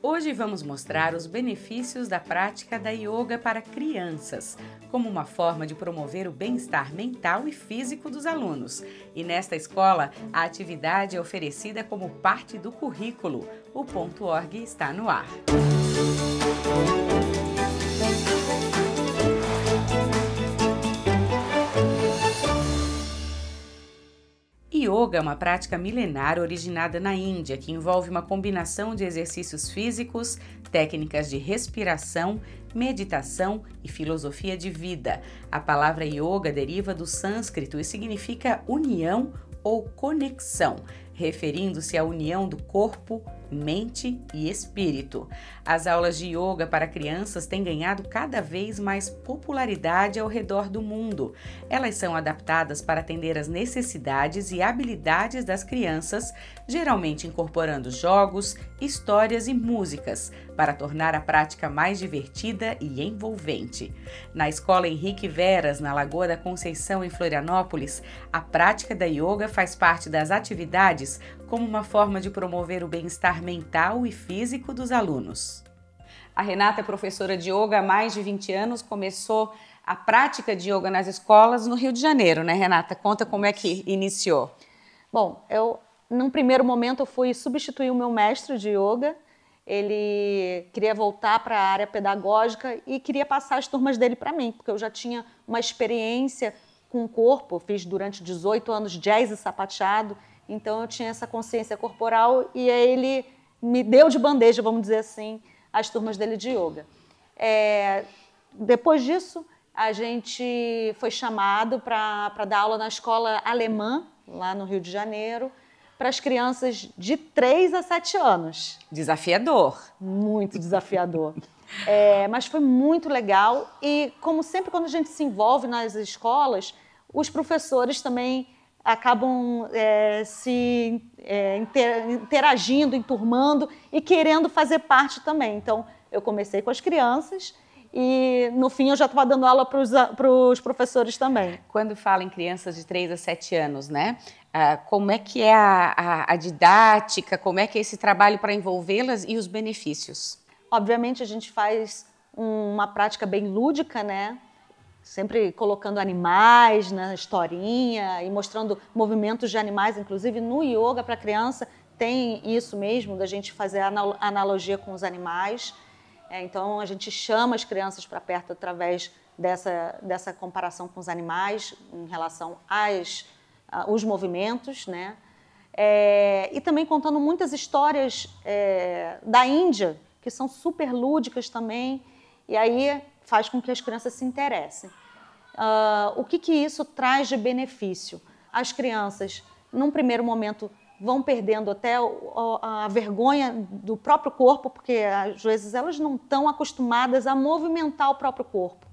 Hoje vamos mostrar os benefícios da prática da yoga para crianças, como uma forma de promover o bem-estar mental e físico dos alunos. E nesta escola, a atividade é oferecida como parte do currículo. O ponto org está no ar. Música yoga é uma prática milenar originada na Índia que envolve uma combinação de exercícios físicos, técnicas de respiração, meditação e filosofia de vida. A palavra yoga deriva do sânscrito e significa união ou conexão, referindo-se à união do corpo, mente e espírito. As aulas de yoga para crianças têm ganhado cada vez mais popularidade ao redor do mundo. Elas são adaptadas para atender as necessidades e habilidades das crianças, geralmente incorporando jogos, histórias e músicas para tornar a prática mais divertida e envolvente. Na escola Henrique Veras, na Lagoa da Conceição, em Florianópolis, a prática da yoga faz parte das atividades como uma forma de promover o bem-estar mental e físico dos alunos. A Renata é professora de yoga há mais de 20 anos, começou a prática de yoga nas escolas no Rio de Janeiro, né, Renata? Conta como é que iniciou. Bom, eu num primeiro momento eu fui substituir o meu mestre de yoga. Ele queria voltar para a área pedagógica e queria passar as turmas dele para mim, porque eu já tinha uma experiência com o corpo. Eu fiz durante 18 anos jazz e sapateado, então eu tinha essa consciência corporal e aí ele me deu de bandeja, vamos dizer assim, as turmas dele de yoga. É, depois disso, a gente foi chamado para dar aula na escola alemã, lá no Rio de Janeiro para as crianças de 3 a 7 anos. Desafiador. Muito desafiador. é, mas foi muito legal e, como sempre, quando a gente se envolve nas escolas, os professores também acabam é, se é, interagindo, enturmando e querendo fazer parte também. Então, eu comecei com as crianças e no fim eu já estava dando aula para os professores também. Quando fala em crianças de 3 a 7 anos, né? Ah, como é que é a, a, a didática, como é que é esse trabalho para envolvê-las e os benefícios? Obviamente a gente faz uma prática bem lúdica, né? sempre colocando animais na historinha e mostrando movimentos de animais, inclusive no yoga para criança tem isso mesmo da gente fazer analogia com os animais. É, então a gente chama as crianças para perto através dessa, dessa comparação com os animais em relação às, aos movimentos, né? É, e também contando muitas histórias é, da Índia que são super lúdicas também e aí faz com que as crianças se interessem. Uh, o que, que isso traz de benefício? As crianças, num primeiro momento, vão perdendo até a vergonha do próprio corpo, porque às vezes elas não estão acostumadas a movimentar o próprio corpo,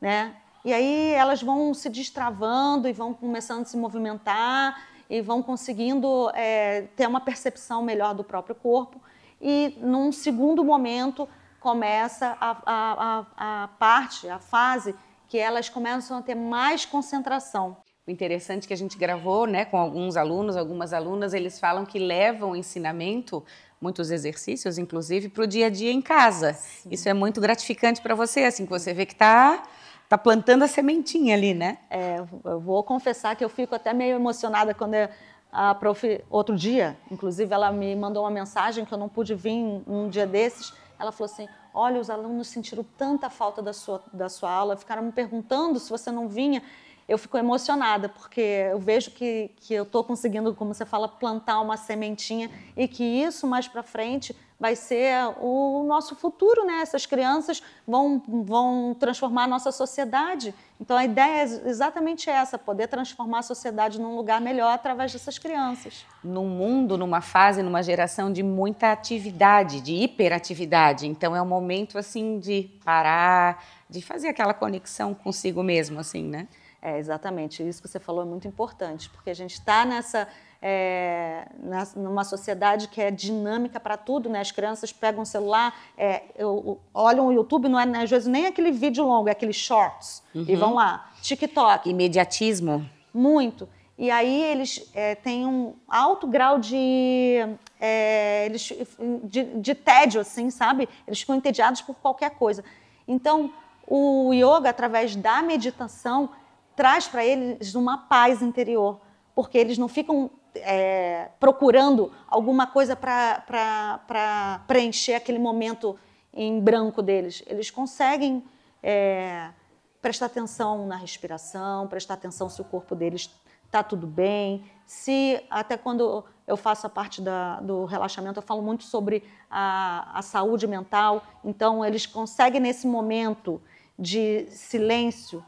né? E aí elas vão se destravando e vão começando a se movimentar e vão conseguindo é, ter uma percepção melhor do próprio corpo. E num segundo momento começa a, a, a, a parte, a fase que elas começam a ter mais concentração. O interessante que a gente gravou, né, com alguns alunos, algumas alunas, eles falam que levam o ensinamento, muitos exercícios, inclusive, para o dia a dia em casa. Sim. Isso é muito gratificante para você, assim, que você vê que está tá plantando a sementinha ali, né? É, eu vou confessar que eu fico até meio emocionada quando é a prof, outro dia, inclusive, ela me mandou uma mensagem que eu não pude vir um dia desses. Ela falou assim: Olha, os alunos sentiram tanta falta da sua, da sua aula, ficaram me perguntando se você não vinha eu fico emocionada, porque eu vejo que, que eu estou conseguindo, como você fala, plantar uma sementinha e que isso mais para frente vai ser o nosso futuro, né? Essas crianças vão, vão transformar a nossa sociedade. Então a ideia é exatamente essa: poder transformar a sociedade num lugar melhor através dessas crianças. Num mundo, numa fase, numa geração de muita atividade, de hiperatividade. Então é um momento assim de parar, de fazer aquela conexão consigo mesmo, assim, né? É, exatamente. Isso que você falou é muito importante, porque a gente está nessa. É, na, numa sociedade que é dinâmica para tudo, né? As crianças pegam o celular, é, eu, olham o YouTube, não é né? às vezes nem aquele vídeo longo, é aquele shorts, uhum. e vão lá. TikTok. Imediatismo. Muito. E aí eles é, têm um alto grau de, é, eles, de, de tédio, assim, sabe? Eles ficam entediados por qualquer coisa. Então, o yoga, através da meditação, traz para eles uma paz interior, porque eles não ficam é, procurando alguma coisa para preencher aquele momento em branco deles. Eles conseguem é, prestar atenção na respiração, prestar atenção se o corpo deles está tudo bem, se até quando eu faço a parte da, do relaxamento, eu falo muito sobre a, a saúde mental, então eles conseguem nesse momento de silêncio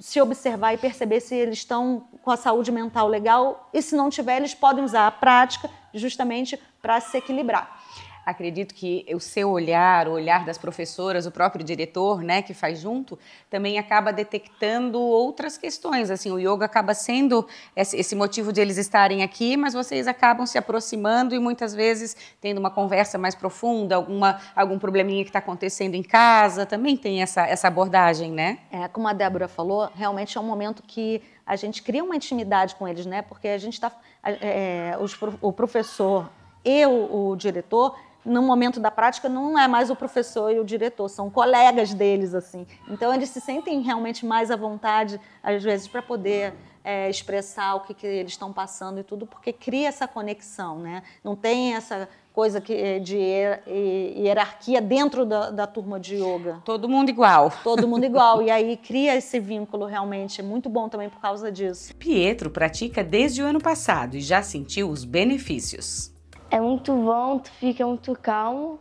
se observar e perceber se eles estão com a saúde mental legal e se não tiver, eles podem usar a prática justamente para se equilibrar acredito que o seu olhar, o olhar das professoras, o próprio diretor, né, que faz junto, também acaba detectando outras questões. Assim, o yoga acaba sendo esse motivo de eles estarem aqui, mas vocês acabam se aproximando e muitas vezes tendo uma conversa mais profunda, alguma, algum probleminha que está acontecendo em casa, também tem essa, essa abordagem, né? É, como a Débora falou, realmente é um momento que a gente cria uma intimidade com eles, né? Porque a gente está. É, é o professor e o diretor no momento da prática, não é mais o professor e o diretor, são colegas deles, assim. Então, eles se sentem realmente mais à vontade, às vezes, para poder é, expressar o que, que eles estão passando e tudo, porque cria essa conexão, né? Não tem essa coisa que, é, de hierarquia dentro da, da, turma de yoga. Todo mundo igual. Todo mundo igual. E aí cria esse vínculo realmente. É muito bom também por causa disso. Pietro pratica desde o ano passado e já sentiu os benefícios. É muito bom, tu fica muito calmo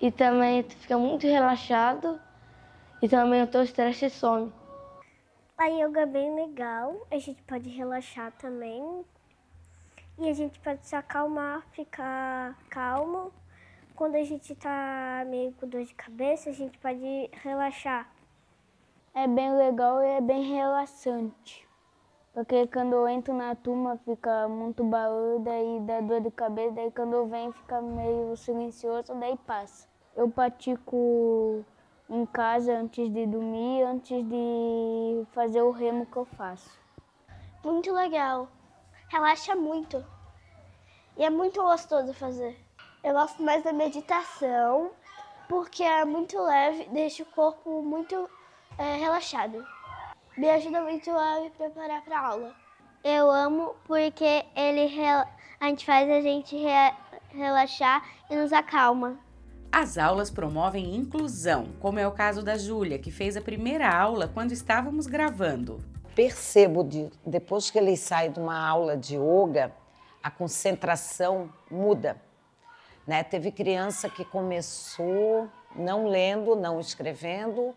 e também tu fica muito relaxado e também o teu estresse some. A yoga é bem legal, a gente pode relaxar também e a gente pode se acalmar, ficar calmo. Quando a gente tá meio com dor de cabeça, a gente pode relaxar. É bem legal e é bem relaxante. Porque quando eu entro na turma fica muito barulho, daí dá dor de cabeça, daí quando eu venho fica meio silencioso, daí passa. Eu pratico em casa antes de dormir, antes de fazer o remo que eu faço. Muito legal. Relaxa muito. E é muito gostoso fazer. Eu gosto mais da meditação, porque é muito leve, deixa o corpo muito é, relaxado me ajuda muito a me preparar para aula. Eu amo porque ele a gente faz a gente re relaxar e nos acalma. As aulas promovem inclusão, como é o caso da Júlia, que fez a primeira aula quando estávamos gravando. Percebo de, depois que ele sai de uma aula de yoga, a concentração muda. Né? Teve criança que começou não lendo, não escrevendo,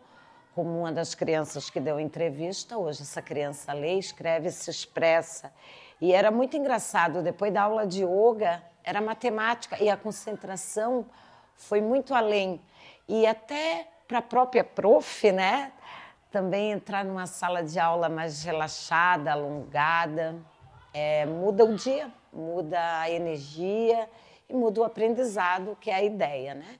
como uma das crianças que deu entrevista, hoje essa criança lê, escreve, se expressa. E era muito engraçado, depois da aula de yoga, era matemática e a concentração foi muito além. E até para a própria prof, né? Também entrar numa sala de aula mais relaxada, alongada, é, muda o dia, muda a energia e muda o aprendizado, que é a ideia, né?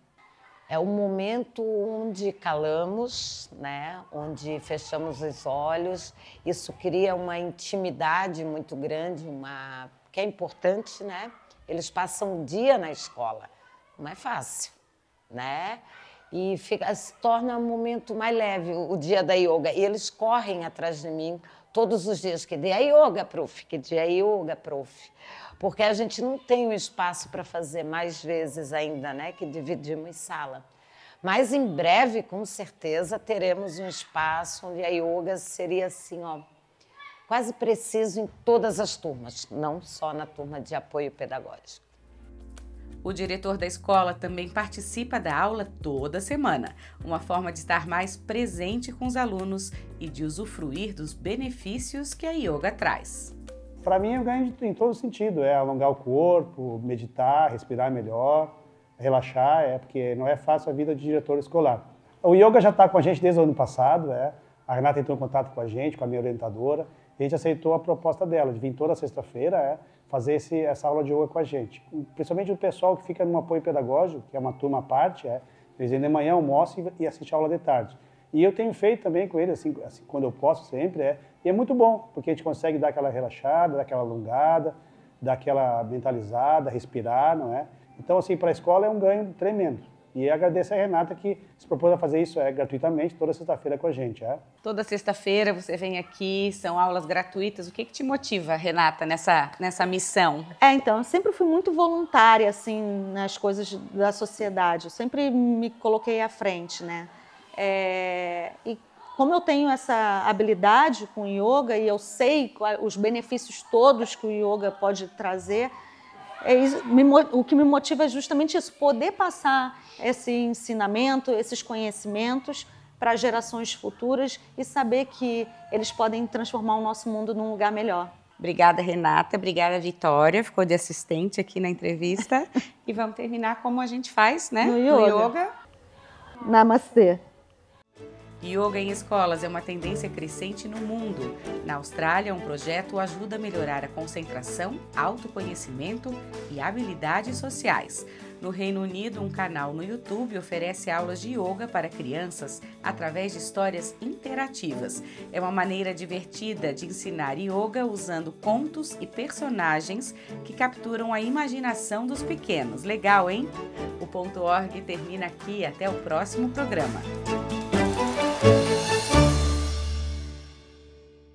É o momento onde calamos, né? onde fechamos os olhos. Isso cria uma intimidade muito grande, uma que é importante, né? Eles passam o dia na escola. Não é fácil, né? E fica, se torna um momento mais leve o dia da yoga. E eles correm atrás de mim todos os dias, que dê a yoga, prof, que dê a yoga, prof. Porque a gente não tem o um espaço para fazer mais vezes ainda, né? Que dividimos sala. Mas em breve, com certeza, teremos um espaço onde a yoga seria assim, ó, quase preciso em todas as turmas, não só na turma de apoio pedagógico. O diretor da escola também participa da aula toda semana, uma forma de estar mais presente com os alunos e de usufruir dos benefícios que a yoga traz. Para mim, eu ganho em todo sentido: é alongar o corpo, meditar, respirar melhor, relaxar, é porque não é fácil a vida de diretor escolar. O yoga já está com a gente desde o ano passado, é. A Renata entrou em contato com a gente, com a minha orientadora, e a gente aceitou a proposta dela de vir toda sexta-feira é, fazer esse, essa aula de yoga com a gente. Principalmente o pessoal que fica no apoio pedagógico, que é uma turma à parte, é, eles vêm de manhã, almoçam e, e assistem a aula de tarde. E eu tenho feito também com eles, assim, assim, quando eu posso, sempre. É, e é muito bom, porque a gente consegue dar aquela relaxada, dar aquela alongada, dar aquela mentalizada, respirar, não é? Então, assim, para a escola é um ganho tremendo. E agradeço a Renata que se propôs a fazer isso é, gratuitamente toda sexta-feira com a gente. É? Toda sexta-feira você vem aqui, são aulas gratuitas. O que, que te motiva, Renata, nessa, nessa missão? É, então, eu sempre fui muito voluntária, assim, nas coisas da sociedade. Eu sempre me coloquei à frente, né? É, e como eu tenho essa habilidade com yoga e eu sei os benefícios todos que o yoga pode trazer, é isso, me, o que me motiva é justamente isso, poder passar esse ensinamento, esses conhecimentos para gerações futuras e saber que eles podem transformar o nosso mundo num lugar melhor. Obrigada, Renata. Obrigada, Vitória. Ficou de assistente aqui na entrevista. e vamos terminar como a gente faz, né? No yoga. No yoga. Namastê. Yoga em escolas é uma tendência crescente no mundo. Na Austrália, um projeto ajuda a melhorar a concentração, autoconhecimento e habilidades sociais. No Reino Unido, um canal no YouTube oferece aulas de yoga para crianças através de histórias interativas. É uma maneira divertida de ensinar yoga usando contos e personagens que capturam a imaginação dos pequenos. Legal, hein? O ponto .org termina aqui. Até o próximo programa.